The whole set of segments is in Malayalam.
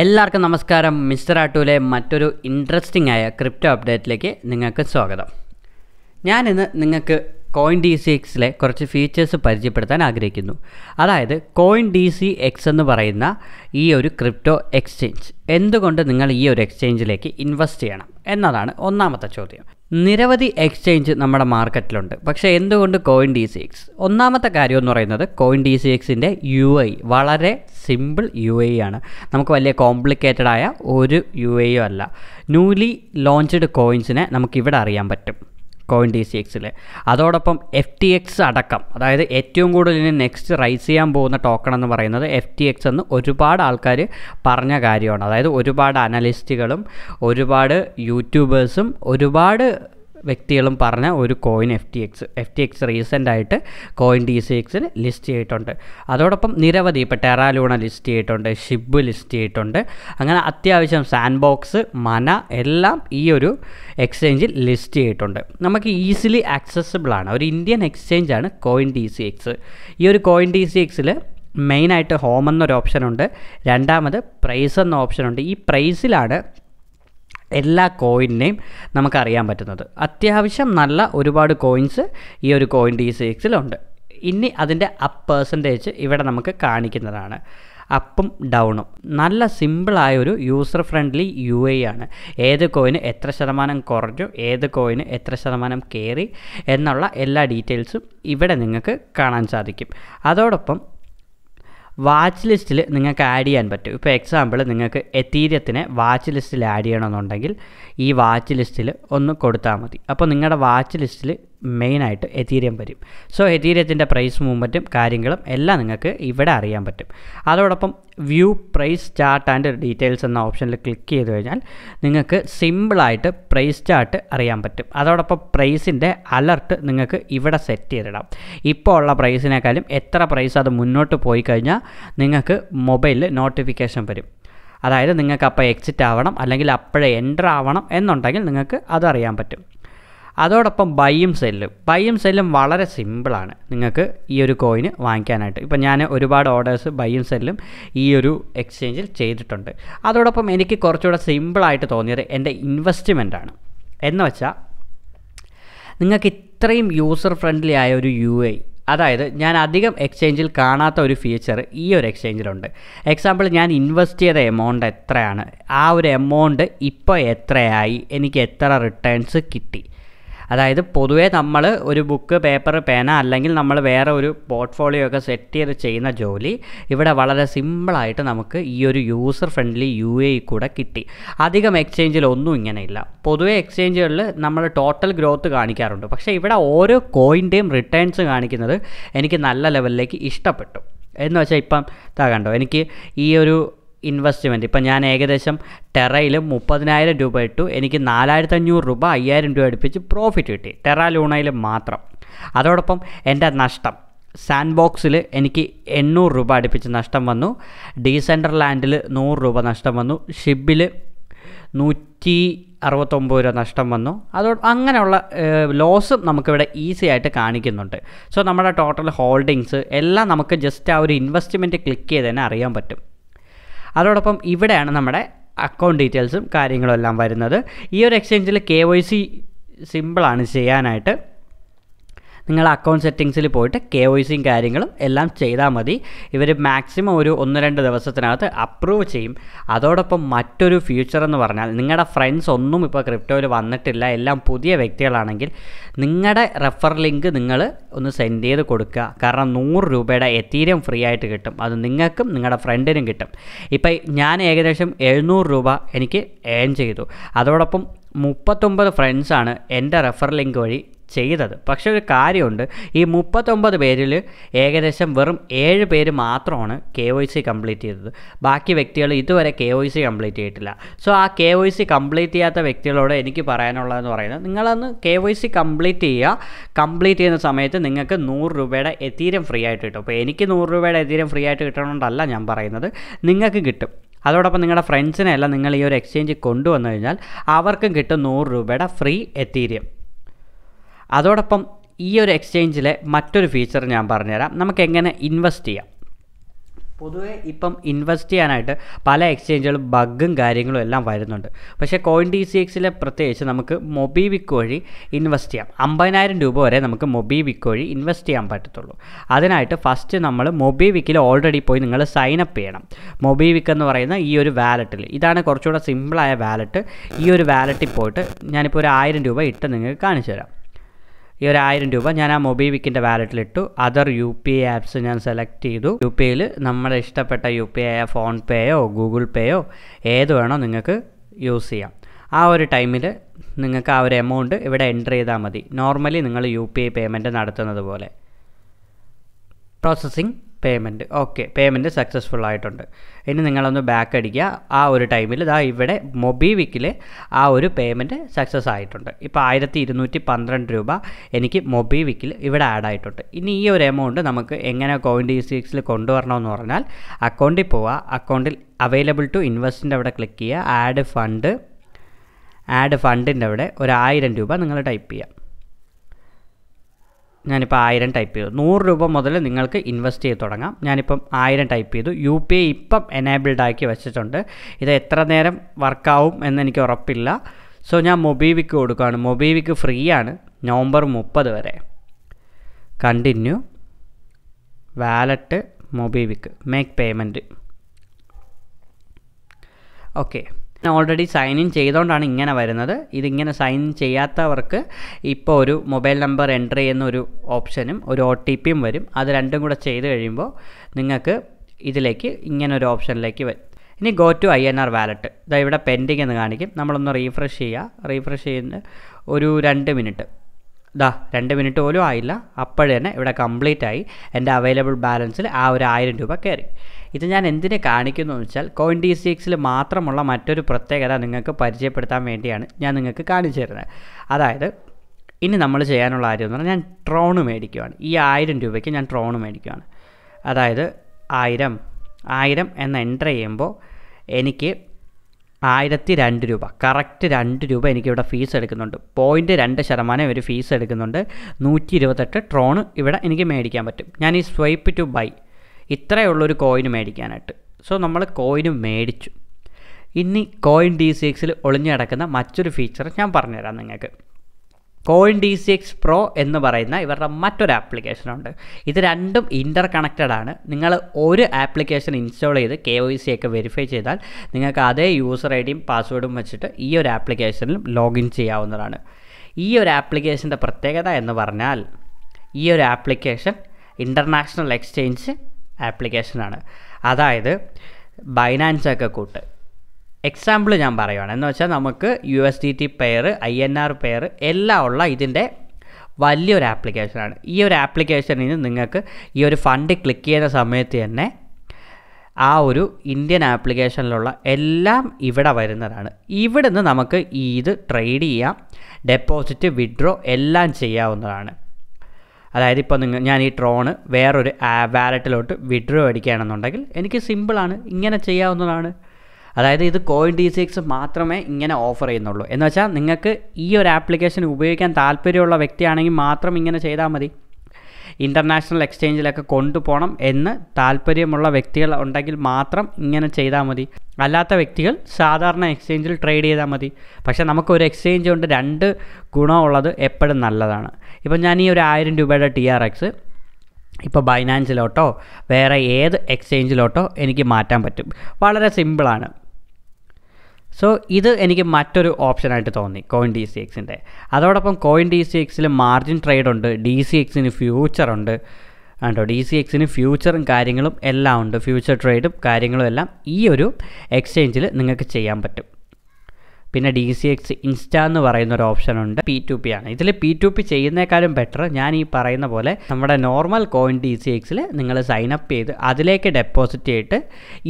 എല്ലാവർക്കും നമസ്കാരം മിസ്റ്റർ ആട്ടൂലെ മറ്റൊരു ഇൻട്രസ്റ്റിംഗ് ആയ ക്രിപ്റ്റോ അപ്ഡേറ്റിലേക്ക് നിങ്ങൾക്ക് സ്വാഗതം ഞാനിന്ന് നിങ്ങൾക്ക് കോയിൻ ഡി സി എക്സിലെ കുറച്ച് ഫീച്ചേഴ്സ് പരിചയപ്പെടുത്താൻ ആഗ്രഹിക്കുന്നു അതായത് കോയിൻ ഡി സി എക്സ് എന്ന് പറയുന്ന ഈ ഒരു ക്രിപ്റ്റോ എക്സ്ചേഞ്ച് എന്തുകൊണ്ട് നിങ്ങൾ ഈ ഒരു എക്സ്ചേഞ്ചിലേക്ക് ഇൻവെസ്റ്റ് ചെയ്യണം എന്നതാണ് ഒന്നാമത്തെ ചോദ്യം നിരവധി എക്സ്ചേഞ്ച് നമ്മുടെ മാർക്കറ്റിലുണ്ട് പക്ഷേ എന്തുകൊണ്ട് കോയിൻ ഡി സി എക്സ് ഒന്നാമത്തെ കാര്യം എന്ന് പറയുന്നത് കോയിൻ ഡി സി എക്സിൻ്റെ യു ഐ വളരെ സിമ്പിൾ യു ഐ ആണ് നമുക്ക് വലിയ കോംപ്ലിക്കേറ്റഡ് ആയ ഒരു യു ഐ അല്ല ന്യൂലി ലോഞ്ച്ഡ് കോയിൻസിനെ നമുക്കിവിടെ അറിയാൻ പറ്റും കോയിൻ ഡി സി എക്സിൽ അതോടൊപ്പം എഫ് ടി എക്സ് അടക്കം അതായത് ഏറ്റവും കൂടുതൽ ഇനി നെക്സ്റ്റ് റൈസ് ചെയ്യാൻ പോകുന്ന ടോക്കൺ എന്ന് പറയുന്നത് എഫ് ടി എക്സ് എന്ന് ഒരുപാട് ആൾക്കാർ പറഞ്ഞ കാര്യമാണ് അതായത് ഒരുപാട് അനലിസ്റ്റുകളും ഒരുപാട് യൂട്യൂബേഴ്സും ഒരുപാട് വ്യക്തികളും പറഞ്ഞ ഒരു coin F T X F T X റീസെൻ്റായിട്ട് കോയിൻ ഡി സി എക്സിൽ ലിസ്റ്റ് ചെയ്തിട്ടുണ്ട് അതോടൊപ്പം നിരവധി ഇപ്പോൾ ടെറാലൂണ ലിസ്റ്റ് ചെയ്തിട്ടുണ്ട് ഷിബ് ലിസ്റ്റ് ചെയ്തിട്ടുണ്ട് അങ്ങനെ അത്യാവശ്യം സാൻഡ് ബോക്സ് മന എല്ലാം ഈ ഒരു എക്സ്ചേഞ്ചിൽ ലിസ്റ്റ് ചെയ്തിട്ടുണ്ട് നമുക്ക് ഈസിലി ആക്സസിബിളാണ് ഒരു ഇന്ത്യൻ എക്സ്ചേഞ്ചാണ് കോയിൻ ഡി സി എക്സ് ഈ ഒരു കോയിൻ ഡി സി എക്സിൽ മെയിനായിട്ട് ഹോം എന്നൊരു ഓപ്ഷനുണ്ട് രണ്ടാമത് പ്രൈസ് എന്ന ഓപ്ഷനുണ്ട് ഈ പ്രൈസിലാണ് എല്ലാ കോയിനെയും നമുക്കറിയാൻ പറ്റുന്നത് അത്യാവശ്യം നല്ല ഒരുപാട് കോയിൻസ് ഈ ഒരു കോയിൻ ഡി സിക്സിലുണ്ട് ഇനി അതിൻ്റെ അപ്പ് പേഴ്സൻറ്റേജ് ഇവിടെ നമുക്ക് കാണിക്കുന്നതാണ് അപ്പും ഡൗണും നല്ല സിമ്പിളായൊരു ഒരു യൂസർ ഫ്രണ്ട്ലി യു എ ആണ് ഏത് കോയിന് എത്ര ശതമാനം കുറഞ്ഞു ഏത് കോയിന് എത്ര ശതമാനം കയറി എന്നുള്ള എല്ലാ ഡീറ്റെയിൽസും ഇവിടെ നിങ്ങൾക്ക് കാണാൻ സാധിക്കും അതോടൊപ്പം വാച്ച് ലിസ്റ്റിൽ നിങ്ങൾക്ക് ആഡ് ചെയ്യാൻ പറ്റും ഇപ്പോൾ എക്സാമ്പിൾ നിങ്ങൾക്ക് എത്തീരിയത്തിനെ വാച്ച് ലിസ്റ്റിൽ ആഡ് ചെയ്യണമെന്നുണ്ടെങ്കിൽ ഈ വാച്ച് ലിസ്റ്റിൽ ഒന്ന് കൊടുത്താൽ മതി അപ്പോൾ നിങ്ങളുടെ വാച്ച് ലിസ്റ്റിൽ മെയിനായിട്ട് എത്തീരിയം വരും സോ എത്തീരിയത്തിൻ്റെ പ്രൈസ് മൂവ്മെൻറ്റും കാര്യങ്ങളും എല്ലാം നിങ്ങൾക്ക് ഇവിടെ അറിയാൻ പറ്റും അതോടൊപ്പം view price chart and details എന്ന ഓപ്ഷനിൽ ക്ലിക്ക് ചെയ്ത് കഴിഞ്ഞാൽ നിങ്ങൾക്ക് സിമ്പിളായിട്ട് പ്രൈസ് ചാർട്ട് അറിയാൻ പറ്റും അതോടൊപ്പം പ്രൈസിൻ്റെ അലർട്ട് നിങ്ങൾക്ക് ഇവിടെ സെറ്റ് ചെയ്തിടാം ഇപ്പോൾ ഉള്ള പ്രൈസിനേക്കാളും എത്ര പ്രൈസ് അത് മുന്നോട്ട് പോയി കഴിഞ്ഞാൽ നിങ്ങൾക്ക് മൊബൈലിൽ നോട്ടിഫിക്കേഷൻ വരും അതായത് നിങ്ങൾക്ക് അപ്പോൾ എക്സിറ്റ് ആവണം അല്ലെങ്കിൽ അപ്പോഴേ എൻ്റർ ആവണം എന്നുണ്ടെങ്കിൽ നിങ്ങൾക്ക് അതറിയാൻ പറ്റും അതോടൊപ്പം ബൈയും സെല്ലും ബൈയും സെല്ലും വളരെ സിമ്പിളാണ് നിങ്ങൾക്ക് ഈ ഒരു കോയിന് വാങ്ങിക്കാനായിട്ട് ഇപ്പം ഞാൻ ഒരുപാട് ഓർഡേഴ്സ് ബൈയും സെല്ലും ഈ ഒരു എക്സ്ചേഞ്ചിൽ ചെയ്തിട്ടുണ്ട് അതോടൊപ്പം എനിക്ക് കുറച്ചുകൂടെ സിമ്പിളായിട്ട് തോന്നിയത് എൻ്റെ ഇൻവെസ്റ്റ്മെൻറ്റാണ് എന്ന് വെച്ചാൽ നിങ്ങൾക്ക് ഇത്രയും യൂസർ ഫ്രണ്ട്ലി ആയ ഒരു യു എ അതായത് ഞാൻ അധികം എക്സ്ചേഞ്ചിൽ കാണാത്ത ഒരു ഫീച്ചർ ഈ ഒരു എക്സ്ചേഞ്ചിലുണ്ട് എക്സാമ്പിൾ ഞാൻ ഇൻവെസ്റ്റ് ചെയ്ത എമൗണ്ട് എത്രയാണ് ആ ഒരു എമൗണ്ട് ഇപ്പോൾ എത്രയായി എനിക്ക് എത്ര റിട്ടേൺസ് കിട്ടി അതായത് പൊതുവേ നമ്മൾ ഒരു ബുക്ക് പേപ്പർ പേന അല്ലെങ്കിൽ നമ്മൾ വേറെ ഒരു പോർട്ട്ഫോളിയോ ഒക്കെ സെറ്റ് ചെയ്ത് ചെയ്യുന്ന ജോലി ഇവിടെ വളരെ സിമ്പിളായിട്ട് നമുക്ക് ഈ ഒരു യൂസർ ഫ്രണ്ട്ലി യു എ കൂടെ കിട്ടി അധികം എക്സ്ചേഞ്ചിൽ ഒന്നും ഇങ്ങനെയില്ല പൊതുവേ എക്സ്ചേഞ്ചുകളിൽ നമ്മൾ ടോട്ടൽ ഗ്രോത്ത് കാണിക്കാറുണ്ട് പക്ഷേ ഇവിടെ ഓരോ കോയിൻ്റെയും റിട്ടേൺസ് കാണിക്കുന്നത് എനിക്ക് നല്ല ലെവലിലേക്ക് ഇഷ്ടപ്പെട്ടു എന്ന് വെച്ചാൽ ഇപ്പം താ കണ്ടോ എനിക്ക് ഈ ഒരു ഇൻവെസ്റ്റ്മെൻറ്റ് ഇപ്പം ഞാൻ ഏകദേശം ടെറയിൽ മുപ്പതിനായിരം രൂപ ഇട്ടു എനിക്ക് അഞ്ഞൂറ് രൂപ അയ്യായിരം രൂപ അടുപ്പിച്ച് പ്രോഫിറ്റ് കിട്ടി ടെറ ലൂണയിൽ മാത്രം അതോടൊപ്പം എൻ്റെ നഷ്ടം സാൻഡ് ബോക്സിൽ എനിക്ക് എണ്ണൂറ് രൂപ അടുപ്പിച്ച് നഷ്ടം വന്നു ഡീസെൻഡർ ലാൻഡിൽ നൂറ് രൂപ നഷ്ടം വന്നു ഷിബിൽ നൂറ്റി അറുപത്തൊമ്പത് രൂപ നഷ്ടം വന്നു അതോട് അങ്ങനെയുള്ള ലോസ് നമുക്കിവിടെ ഈസി ആയിട്ട് കാണിക്കുന്നുണ്ട് സോ നമ്മുടെ ടോട്ടൽ ഹോൾഡിങ്സ് എല്ലാം നമുക്ക് ജസ്റ്റ് ആ ഒരു ഇൻവെസ്റ്റ്മെൻറ്റ് ക്ലിക്ക് ചെയ്ത് തന്നെ അറിയാൻ പറ്റും അതോടൊപ്പം ഇവിടെയാണ് നമ്മുടെ അക്കൗണ്ട് ഡീറ്റെയിൽസും കാര്യങ്ങളും എല്ലാം വരുന്നത് ഈ ഒരു എക്സ്ചേഞ്ചിൽ കെ വൈ സി സിമ്പിളാണ് ചെയ്യാനായിട്ട് നിങ്ങൾ അക്കൗണ്ട് സെറ്റിങ്സിൽ പോയിട്ട് കെ ഒ സിയും കാര്യങ്ങളും എല്ലാം ചെയ്താൽ മതി ഇവർ മാക്സിമം ഒരു ഒന്ന് രണ്ട് ദിവസത്തിനകത്ത് അപ്രൂവ് ചെയ്യും അതോടൊപ്പം മറ്റൊരു ഫ്യൂച്ചർ എന്ന് പറഞ്ഞാൽ നിങ്ങളുടെ ഫ്രണ്ട്സ് ഒന്നും ഇപ്പോൾ ക്രിപ്റ്റോയിൽ വന്നിട്ടില്ല എല്ലാം പുതിയ വ്യക്തികളാണെങ്കിൽ നിങ്ങളുടെ റെഫർ ലിങ്ക് നിങ്ങൾ ഒന്ന് സെൻഡ് ചെയ്ത് കൊടുക്കുക കാരണം നൂറ് രൂപയുടെ എത്തീരം ഫ്രീ ആയിട്ട് കിട്ടും അത് നിങ്ങൾക്കും നിങ്ങളുടെ ഫ്രണ്ടിനും കിട്ടും ഇപ്പോൾ ഞാൻ ഏകദേശം എഴുന്നൂറ് രൂപ എനിക്ക് ഏൺ ചെയ്തു അതോടൊപ്പം മുപ്പത്തൊമ്പത് ഫ്രണ്ട്സാണ് എൻ്റെ റെഫർ ലിങ്ക് വഴി ചെയ്തത് പക്ഷേ ഒരു കാര്യമുണ്ട് ഈ മുപ്പത്തൊമ്പത് പേരിൽ ഏകദേശം വെറും ഏഴ് പേര് മാത്രമാണ് കെ ഒ സി കംപ്ലീറ്റ് ചെയ്തത് ബാക്കി വ്യക്തികൾ ഇതുവരെ കെ ഒ സി കംപ്ലീറ്റ് ചെയ്തിട്ടില്ല സോ ആ കെ ഒ സി കംപ്ലീറ്റ് ചെയ്യാത്ത വ്യക്തികളോട് എനിക്ക് പറയാനുള്ളതെന്ന് പറയുന്നത് നിങ്ങളൊന്ന് കെ ഒ സി കംപ്ലീറ്റ് ചെയ്യുക കംപ്ലീറ്റ് ചെയ്യുന്ന സമയത്ത് നിങ്ങൾക്ക് നൂറ് രൂപയുടെ എത്തീരം ഫ്രീ ആയിട്ട് കിട്ടും അപ്പോൾ എനിക്ക് നൂറ് രൂപയുടെ എത്തീരം ഫ്രീ ആയിട്ട് കിട്ടണമെന്നല്ല ഞാൻ പറയുന്നത് നിങ്ങൾക്ക് കിട്ടും അതോടൊപ്പം നിങ്ങളുടെ അല്ല നിങ്ങൾ ഈ ഒരു എക്സ്ചേഞ്ച് കൊണ്ടുവന്നു കഴിഞ്ഞാൽ അവർക്കും കിട്ടും നൂറ് രൂപയുടെ ഫ്രീ എത്തീരിയം അതോടൊപ്പം ഈ ഒരു എക്സ്ചേഞ്ചിലെ മറ്റൊരു ഫീച്ചർ ഞാൻ പറഞ്ഞുതരാം നമുക്ക് എങ്ങനെ ഇൻവെസ്റ്റ് ചെയ്യാം പൊതുവേ ഇപ്പം ഇൻവെസ്റ്റ് ചെയ്യാനായിട്ട് പല എക്സ്ചേഞ്ചുകളും ബഗ്ഗും കാര്യങ്ങളും എല്ലാം വരുന്നുണ്ട് പക്ഷേ കോയിൻ ഡി സി എക്സിലെ പ്രത്യേകിച്ച് നമുക്ക് മൊബിവിക്ക് വഴി ഇൻവെസ്റ്റ് ചെയ്യാം അമ്പതിനായിരം രൂപ വരെ നമുക്ക് മൊബിവിക്ക് വഴി ഇൻവെസ്റ്റ് ചെയ്യാൻ പറ്റത്തുള്ളൂ അതിനായിട്ട് ഫസ്റ്റ് നമ്മൾ മൊബിവിക്കിൽ ഓൾറെഡി പോയി നിങ്ങൾ സൈൻ അപ്പ് ചെയ്യണം മൊബിവിക്ക് എന്ന് പറയുന്ന ഈ ഒരു വാലറ്റിൽ ഇതാണ് കുറച്ചുകൂടെ സിമ്പിളായ വാലറ്റ് ഈ ഒരു വാലറ്റിൽ പോയിട്ട് ഞാനിപ്പോൾ ഒരു ആയിരം രൂപ ഇട്ട് നിങ്ങൾക്ക് കാണിച്ചു തരാം ഈ ഒരു ആയിരം രൂപ ഞാൻ ആ മൊബിവിക്കിൻ്റെ വാലറ്റിലിട്ടു other U P I apps ഞാൻ സെലക്ട് ചെയ്തു യു പി ഐയിൽ നമ്മുടെ ഇഷ്ടപ്പെട്ട യു പി ഐ ഫോൺ പേയോ ഗൂഗിൾ പേയോ ഏത് വേണോ നിങ്ങൾക്ക് യൂസ് ചെയ്യാം ആ ഒരു ടൈമിൽ നിങ്ങൾക്ക് ആ ഒരു എമൗണ്ട് ഇവിടെ എൻ്റർ ചെയ്താൽ മതി നോർമലി നിങ്ങൾ യു പി ഐ പേയ്മെൻറ്റ് നടത്തുന്നത് പോലെ processing payment okay payment successful ആയിട്ടുണ്ട് ഇനി നിങ്ങളൊന്ന് ബാക്ക് അടിക്കുക ആ ഒരു ടൈമിൽ ഇതാ ഇവിടെ മൊബിവിക്കിൽ ആ ഒരു പേയ്മെൻറ്റ് സക്സസ് ആയിട്ടുണ്ട് ഇപ്പോൾ ആയിരത്തി ഇരുന്നൂറ്റി പന്ത്രണ്ട് രൂപ എനിക്ക് മൊബിവിക്കിൽ ഇവിടെ ആഡ് ആയിട്ടുണ്ട് ഇനി ഈ ഒരു എമൗണ്ട് നമുക്ക് എങ്ങനെ കോയിൻ ഡി സിക്സിൽ കൊണ്ടുവരണമെന്ന് പറഞ്ഞാൽ അക്കൗണ്ടിൽ പോവുക അക്കൗണ്ടിൽ അവൈലബിൾ ടു ഇൻവെസ്റ്റിൻ്റെ അവിടെ ക്ലിക്ക് ചെയ്യുക ആഡ് ഫണ്ട് ആഡ് ഫണ്ടിൻ്റെ അവിടെ ഒരു ആയിരം രൂപ നിങ്ങൾ ടൈപ്പ് ചെയ്യുക ഞാനിപ്പോൾ ആയിരം ടൈപ്പ് ചെയ്തു നൂറ് രൂപ മുതൽ നിങ്ങൾക്ക് ഇൻവെസ്റ്റ് ചെയ്ത് തുടങ്ങാം ഞാനിപ്പം ആയിരം ടൈപ്പ് ചെയ്തു യു പി ഐ ഇപ്പം എനേബിൾഡ് ആക്കി വെച്ചിട്ടുണ്ട് ഇത് എത്ര നേരം വർക്കാവും എന്നെനിക്ക് ഉറപ്പില്ല സോ ഞാൻ മൊബീവിക്ക് കൊടുക്കുകയാണ് മൊബീവിക്ക് ഫ്രീ ആണ് നവംബർ മുപ്പത് വരെ continue wallet MobiKwik make payment okay already sign in ചെയ്തുകൊണ്ടാണ് ഇങ്ങനെ വരുന്നത് ഇതിങ്ങനെ സൈൻ ചെയ്യാത്തവർക്ക് ഇപ്പോൾ ഒരു മൊബൈൽ നമ്പർ എൻ്റർ ചെയ്യുന്ന ഒരു ഓപ്ഷനും ഒരു ഒ ടി പിയും വരും അത് രണ്ടും കൂടെ ചെയ്ത് കഴിയുമ്പോൾ നിങ്ങൾക്ക് ഇതിലേക്ക് ഇങ്ങനെ ഒരു ഓപ്ഷനിലേക്ക് വരും ഇനി go to I N R wallet ഇതാ ഇവിടെ പെൻഡിങ് എന്ന് കാണിക്കും നമ്മളൊന്ന് റീഫ്രഷ് ചെയ്യുക റീഫ്രഷ് ചെയ്യുന്ന ഒരു രണ്ട് മിനിറ്റ് ദാ രണ്ട് മിനിറ്റ് പോലും ആയില്ല അപ്പോഴേ തന്നെ ഇവിടെ കംപ്ലീറ്റ് ആയി എൻ്റെ അവൈലബിൾ ബാലൻസിൽ ആ ഒരു ആയിരം രൂപ കയറി ഇത് ഞാൻ എന്തിനെ കാണിക്കുന്നു എന്ന് വെച്ചാൽ കോയിൻ ഡി സി എക്സിൽ മാത്രമുള്ള മറ്റൊരു പ്രത്യേകത നിങ്ങൾക്ക് പരിചയപ്പെടുത്താൻ വേണ്ടിയാണ് ഞാൻ നിങ്ങൾക്ക് കാണിച്ചു തരുന്നത് അതായത് ഇനി നമ്മൾ ചെയ്യാനുള്ള കാര്യം എന്ന് പറഞ്ഞാൽ ഞാൻ ട്രോണ് മേടിക്കുവാണ് ഈ ആയിരം രൂപയ്ക്ക് ഞാൻ ട്രോണ് മേടിക്കുവാണ് അതായത് ആയിരം ആയിരം എന്ന് എൻ്റർ ചെയ്യുമ്പോൾ എനിക്ക് ആയിരത്തി രണ്ട് രൂപ കറക്റ്റ് രണ്ട് രൂപ എനിക്കിവിടെ ഫീസ് എടുക്കുന്നുണ്ട് പോയിൻറ്റ് രണ്ട് ശതമാനം ഇവർ ഫീസ് എടുക്കുന്നുണ്ട് നൂറ്റി ഇരുപത്തെട്ട് ട്രോണ് ഇവിടെ എനിക്ക് മേടിക്കാൻ പറ്റും ഞാൻ ഈ സ്വൈപ്പ് ടു ബൈ ഇത്രയേ ഉള്ളൊരു കോയിന് മേടിക്കാനായിട്ട് സോ നമ്മൾ കോയിന് മേടിച്ചു ഇനി കോയിൻ ഡി സി എക്സിൽ ഒളിഞ്ഞു കിടക്കുന്ന മറ്റൊരു ഫീച്ചർ ഞാൻ പറഞ്ഞുതരാം നിങ്ങൾക്ക് coin D C X pro എന്ന് പറയുന്ന ഇവരുടെ മറ്റൊരു ആപ്ലിക്കേഷനുണ്ട് ഇത് രണ്ടും ഇൻ്റർ കണക്റ്റഡ് ആണ് നിങ്ങൾ ഒരു ആപ്ലിക്കേഷൻ ഇൻസ്റ്റാൾ ചെയ്ത് കെ ഒ സി ഒക്കെ വെരിഫൈ ചെയ്താൽ നിങ്ങൾക്ക് അതേ യൂസർ ഐ ഡിയും പാസ്വേഡും വെച്ചിട്ട് ഈ ഒരു ആപ്ലിക്കേഷനിലും ലോഗിൻ ചെയ്യാവുന്നതാണ് ഈ ഒരു ആപ്ലിക്കേഷൻ്റെ പ്രത്യേകത എന്ന് പറഞ്ഞാൽ ഈ ഒരു ആപ്ലിക്കേഷൻ ഇൻ്റർനാഷണൽ എക്സ്ചേഞ്ച് ആപ്ലിക്കേഷനാണ് അതായത് ബൈനാൻസ് ഒക്കെ കൂട്ട് എക്സാമ്പിൾ ഞാൻ പറയുകയാണ് എന്ന് വെച്ചാൽ നമുക്ക് U S D T pair I N R pair എല്ലാം ഉള്ള ഇതിൻ്റെ വലിയൊരു ആപ്ലിക്കേഷനാണ് ഈ ഒരു ആപ്ലിക്കേഷനിൽ നിന്ന് നിങ്ങൾക്ക് ഈ ഒരു ഫണ്ട് ക്ലിക്ക് ചെയ്യുന്ന സമയത്ത് തന്നെ ആ ഒരു ഇന്ത്യൻ ആപ്ലിക്കേഷനിലുള്ള എല്ലാം ഇവിടെ വരുന്നതാണ് ഇവിടുന്ന് നമുക്ക് ഈ ഇത് ട്രേഡ് ചെയ്യാം ഡെപ്പോസിറ്റ് വിഡ്രോ എല്ലാം ചെയ്യാവുന്നതാണ് അതായത് ഇപ്പോൾ നിങ്ങൾ ഞാൻ ഈ ട്രോണ് വേറൊരു വാലറ്റിലോട്ട് വിഡ്രോ അടിക്കുകയാണെന്നുണ്ടെങ്കിൽ എനിക്ക് സിമ്പിളാണ് ഇങ്ങനെ ചെയ്യാവുന്നതാണ് അതായത് ഇത് കോയിൻ ഡി എക്സ് മാത്രമേ ഇങ്ങനെ ഓഫർ ചെയ്യുന്നുള്ളൂ എന്ന് വെച്ചാൽ നിങ്ങൾക്ക് ഈ ഒരു ആപ്ലിക്കേഷൻ ഉപയോഗിക്കാൻ താല്പര്യമുള്ള വ്യക്തിയാണെങ്കിൽ മാത്രം ഇങ്ങനെ ചെയ്താൽ മതി ഇൻ്റർനാഷണൽ എക്സ്ചേഞ്ചിലൊക്കെ കൊണ്ടുപോകണം എന്ന് താല്പര്യമുള്ള വ്യക്തികൾ ഉണ്ടെങ്കിൽ മാത്രം ഇങ്ങനെ ചെയ്താൽ മതി അല്ലാത്ത വ്യക്തികൾ സാധാരണ എക്സ്ചേഞ്ചിൽ ട്രേഡ് ചെയ്താൽ മതി പക്ഷേ നമുക്കൊരു എക്സ്ചേഞ്ച് കൊണ്ട് രണ്ട് ഗുണമുള്ളത് എപ്പോഴും നല്ലതാണ് ഇപ്പം ഞാൻ ഈ ഒരു ആയിരം രൂപയുടെ ടി ആർ എക്സ് ഇപ്പോൾ ബൈനാൻസിലോട്ടോ വേറെ ഏത് എക്സ്ചേഞ്ചിലോട്ടോ എനിക്ക് മാറ്റാൻ പറ്റും വളരെ സിമ്പിളാണ് സോ ഇത് എനിക്ക് മറ്റൊരു ഓപ്ഷനായിട്ട് തോന്നി കോയിൻ ഡി സി എക്സിൻ്റെ അതോടൊപ്പം കോയിൻ ഡി സി എക്സിൽ മാർജിൻ ട്രേഡ് ഉണ്ട് ഡി സി എക്സിന് ഫ്യൂച്ചറുണ്ട് ആണ്ടോ ഡി സി എക്സിന് ഫ്യൂച്ചറും കാര്യങ്ങളും എല്ലാം ഉണ്ട് ഫ്യൂച്ചർ ട്രേഡും കാര്യങ്ങളും എല്ലാം ഈ ഒരു എക്സ്ചേഞ്ചിൽ നിങ്ങൾക്ക് ചെയ്യാൻ പറ്റും പിന്നെ ഡി സി എക്സ് ഇൻസ്റ്റ എന്ന് പറയുന്ന ഒരു ഓപ്ഷൻ ഉണ്ട് പി ടു പി ആണ് ഇതിൽ പി ടു പി ചെയ്യുന്നേക്കാളും ബെറ്റർ ഞാൻ ഈ പറയുന്ന പോലെ നമ്മുടെ നോർമൽ കോയിൻ ഡി സി എക്സിൽ നിങ്ങൾ സൈൻ അപ്പ് ചെയ്ത് അതിലേക്ക് ഡെപ്പോസിറ്റ് ചെയ്തിട്ട്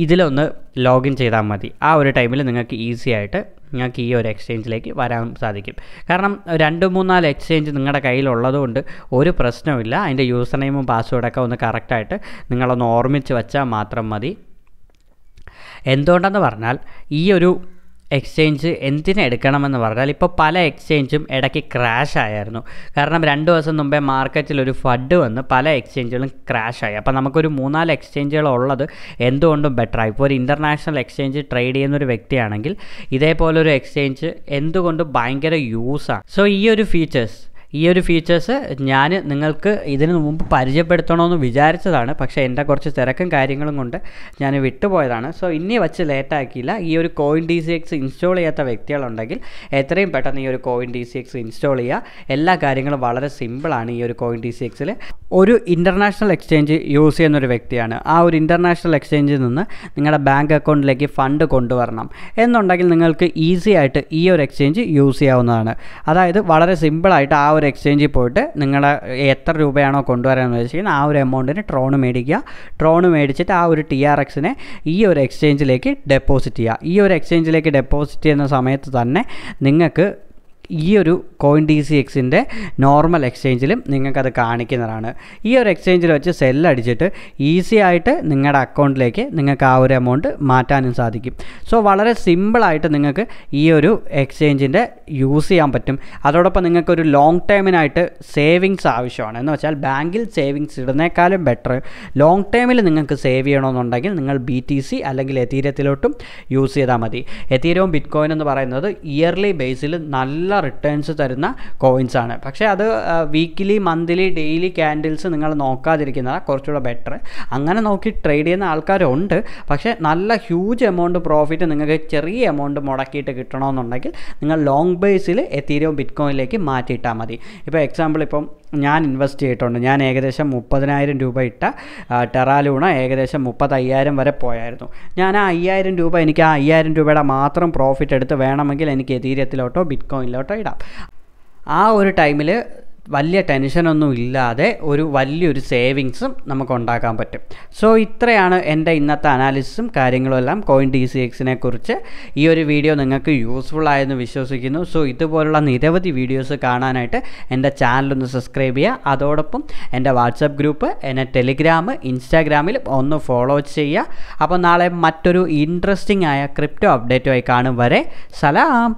ഇതിലൊന്ന് ലോഗിൻ ചെയ്താൽ മതി ആ ഒരു ടൈമിൽ നിങ്ങൾക്ക് ഈസി ആയിട്ട് നിങ്ങൾക്ക് ഈ ഒരു എക്സ്ചേഞ്ചിലേക്ക് വരാൻ സാധിക്കും കാരണം രണ്ട് മൂന്നാല് എക്സ്ചേഞ്ച് നിങ്ങളുടെ കയ്യിലുള്ളതുകൊണ്ട് ഒരു പ്രശ്നമില്ല അതിൻ്റെ യൂസർ നെയിമും പാസ്വേഡൊക്കെ ഒന്ന് കറക്റ്റായിട്ട് നിങ്ങളൊന്ന് ഓർമ്മിച്ച് വെച്ചാൽ മാത്രം മതി എന്തുകൊണ്ടെന്ന് പറഞ്ഞാൽ ഈ ഒരു എക്സ്ചേഞ്ച് എന്തിനെ എടുക്കണമെന്ന് പറഞ്ഞാൽ ഇപ്പോൾ പല എക്സ്ചേഞ്ചും ഇടയ്ക്ക് ക്രാഷ് ആയിരുന്നു കാരണം രണ്ട് ദിവസം മുമ്പേ മാർക്കറ്റിൽ ഒരു ഫഡ് വന്ന് പല എക്സ്ചേഞ്ചുകളും ക്രാഷ് ആയി അപ്പോൾ നമുക്കൊരു മൂന്നാല് എക്സ്ചേഞ്ചുകൾ ഉള്ളത് എന്തുകൊണ്ടും ബെറ്ററാണ് ഇപ്പോൾ ഒരു ഇൻ്റർനാഷണൽ എക്സ്ചേഞ്ച് ട്രേഡ് ചെയ്യുന്ന ഒരു വ്യക്തിയാണെങ്കിൽ ഇതേപോലൊരു എക്സ്ചേഞ്ച് എന്തുകൊണ്ട് ഭയങ്കര യൂസാണ് സോ ഈ ഒരു ഫീച്ചേഴ്സ് ഈ ഒരു ഫീച്ചേഴ്സ് ഞാൻ നിങ്ങൾക്ക് ഇതിന് മുമ്പ് പരിചയപ്പെടുത്തണമെന്ന് വിചാരിച്ചതാണ് പക്ഷേ എൻ്റെ കുറച്ച് തിരക്കും കാര്യങ്ങളും കൊണ്ട് ഞാൻ വിട്ടുപോയതാണ് സോ ഇനി വച്ച് ലേറ്റാക്കിയില്ല ഈ ഒരു coin D C X install ചെയ്യാത്ത വ്യക്തികളുണ്ടെങ്കിൽ എത്രയും പെട്ടെന്ന് ഈ ഒരു coin D C X install ചെയ്യുക എല്ലാ കാര്യങ്ങളും വളരെ സിമ്പിളാണ് ഈ ഒരു കോയിൻ ഡി സി എക്സിൽ ഒരു ഇൻ്റർനാഷണൽ എക്സ്ചേഞ്ച് യൂസ് ചെയ്യുന്ന ഒരു വ്യക്തിയാണ് ആ ഒരു ഇൻ്റർനാഷണൽ എക്സ്ചേഞ്ചിൽ നിന്ന് നിങ്ങളുടെ ബാങ്ക് അക്കൗണ്ടിലേക്ക് ഫണ്ട് കൊണ്ടുവരണം എന്നുണ്ടെങ്കിൽ നിങ്ങൾക്ക് ഈസി ആയിട്ട് ഈ ഒരു എക്സ്ചേഞ്ച് യൂസ് ചെയ്യാവുന്നതാണ് അതായത് വളരെ സിമ്പിളായിട്ട് ആ ഒരു എക്സ്ചേഞ്ചിൽ പോയിട്ട് നിങ്ങൾ എത്ര രൂപയാണോ കൊണ്ടുവരാൻ ഉദ്ദേശിക്കുന്നത് ആ ഒരു എമൗണ്ടിന് ട്രോൺ മേടിക്കുക ട്രോൺ മേടിച്ചിട്ട് ആ ഒരു ടി ആർ എക്സിനെ ഈ ഒരു എക്സ്ചേഞ്ചിലേക്ക് ഡെപ്പോസിറ്റ് ചെയ്യുക ഈ ഒരു എക്സ്ചേഞ്ചിലേക്ക് ഡെപ്പോസിറ്റ് ചെയ്യുന്ന സമയത്ത് തന്നെ നിങ്ങൾക്ക് ഈ ഒരു കോയിൻ ഡി സി എക്സിൻ്റെ നോർമൽ എക്സ്ചേഞ്ചിലും നിങ്ങൾക്കത് കാണിക്കുന്നതാണ് ഈ ഒരു എക്സ്ചേഞ്ചിൽ വെച്ച് സെൽ അടിച്ചിട്ട് ഈസി ആയിട്ട് നിങ്ങളുടെ അക്കൗണ്ടിലേക്ക് നിങ്ങൾക്ക് ആ ഒരു എമൗണ്ട് മാറ്റാനും സാധിക്കും സോ വളരെ സിമ്പിളായിട്ട് നിങ്ങൾക്ക് ഈ ഒരു എക്സ്ചേഞ്ചിൻ്റെ യൂസ് ചെയ്യാൻ പറ്റും അതോടൊപ്പം നിങ്ങൾക്കൊരു ലോങ് ടേമിനായിട്ട് സേവിങ്സ് ആവശ്യമാണ് എന്ന് വെച്ചാൽ ബാങ്കിൽ സേവിങ്സ് ഇടുന്നേക്കാളും ബെറ്റർ ലോങ് ടേമിൽ നിങ്ങൾക്ക് സേവ് ചെയ്യണമെന്നുണ്ടെങ്കിൽ നിങ്ങൾ ബി ടി സി അല്ലെങ്കിൽ എത്തീരത്തിലോട്ടും യൂസ് ചെയ്താൽ മതി ബിറ്റ് കോയിൻ എന്ന് പറയുന്നത് ഇയർലി ബേസിൽ നല്ല റിട്ടേൺസ് തരുന്ന കോയിൻസ് ആണ് പക്ഷേ അത് വീക്കിലി മന്ത്ലി ഡെയിലി ക്യാൻഡിൽസ് നിങ്ങൾ നോക്കാതിരിക്കുന്നതാണ് കുറച്ചുകൂടെ ബെറ്റർ അങ്ങനെ നോക്കി ട്രേഡ് ചെയ്യുന്ന ആൾക്കാരുണ്ട് പക്ഷേ നല്ല ഹ്യൂജ് എമൗണ്ട് പ്രോഫിറ്റ് നിങ്ങൾക്ക് ചെറിയ എമൗണ്ട് മുടക്കിയിട്ട് കിട്ടണമെന്നുണ്ടെങ്കിൽ നിങ്ങൾ ലോങ് ബേസിൽ എത്തീരിയം ബിറ്റ്കോയിനിലേക്ക് മാറ്റിയിട്ടാൽ മതി ഇപ്പോൾ എക്സാമ്പിൾ ഇപ്പം ഞാൻ ഇൻവെസ്റ്റ് ചെയ്തിട്ടുണ്ട് ഞാൻ ഏകദേശം മുപ്പതിനായിരം രൂപ ഇട്ട ടെറാലൂണ ഏകദേശം മുപ്പത്തയ്യായിരം വരെ പോയായിരുന്നു ഞാൻ ആ അയ്യായിരം രൂപ എനിക്ക് ആ അയ്യായിരം രൂപയുടെ മാത്രം പ്രോഫിറ്റ് എടുത്ത് വേണമെങ്കിൽ എനിക്ക് എതീരത്തിലോട്ടോ ബിറ്റ് കോയിനിലോട്ടോ ഇടാം ആ ഒരു ടൈമിൽ വലിയ ടെൻഷനൊന്നും ഇല്ലാതെ ഒരു വലിയൊരു സേവിങ്സും നമുക്ക് ഉണ്ടാക്കാൻ പറ്റും സോ ഇത്രയാണ് എൻ്റെ ഇന്നത്തെ അനാലിസിസും കാര്യങ്ങളും എല്ലാം കോയിൻ ഡി സി എക്സിനെ കുറിച്ച് ഈ ഒരു വീഡിയോ നിങ്ങൾക്ക് യൂസ്ഫുൾ ആയെന്ന് വിശ്വസിക്കുന്നു സോ ഇതുപോലുള്ള നിരവധി വീഡിയോസ് കാണാനായിട്ട് എൻ്റെ ചാനലൊന്ന് സബ്സ്ക്രൈബ് ചെയ്യുക അതോടൊപ്പം എൻ്റെ വാട്സപ്പ് ഗ്രൂപ്പ് എന്നെ ടെലിഗ്രാം ഇൻസ്റ്റാഗ്രാമിൽ ഒന്ന് ഫോളോ ചെയ്യുക അപ്പോൾ നാളെ മറ്റൊരു ഇൻട്രസ്റ്റിംഗ് ആയ ക്രിപ്റ്റോ അപ്ഡേറ്റുമായി കാണും വരെ സലാം